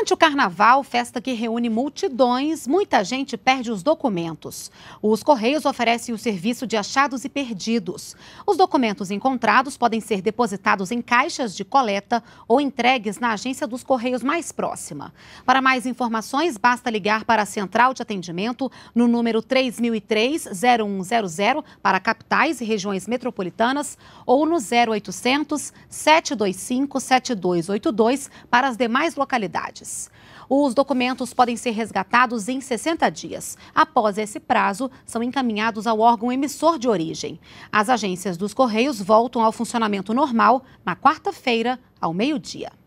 Durante o carnaval, festa que reúne multidões, muita gente perde os documentos. Os Correios oferecem o serviço de achados e perdidos. Os documentos encontrados podem ser depositados em caixas de coleta ou entregues na agência dos Correios mais próxima. Para mais informações, basta ligar para a central de atendimento no número 3003-0100 para capitais e regiões metropolitanas ou no 0800 725 7282 para as demais localidades. Os documentos podem ser resgatados em 60 dias. Após esse prazo, são encaminhados ao órgão emissor de origem. As agências dos Correios voltam ao funcionamento normal na quarta-feira, ao meio-dia.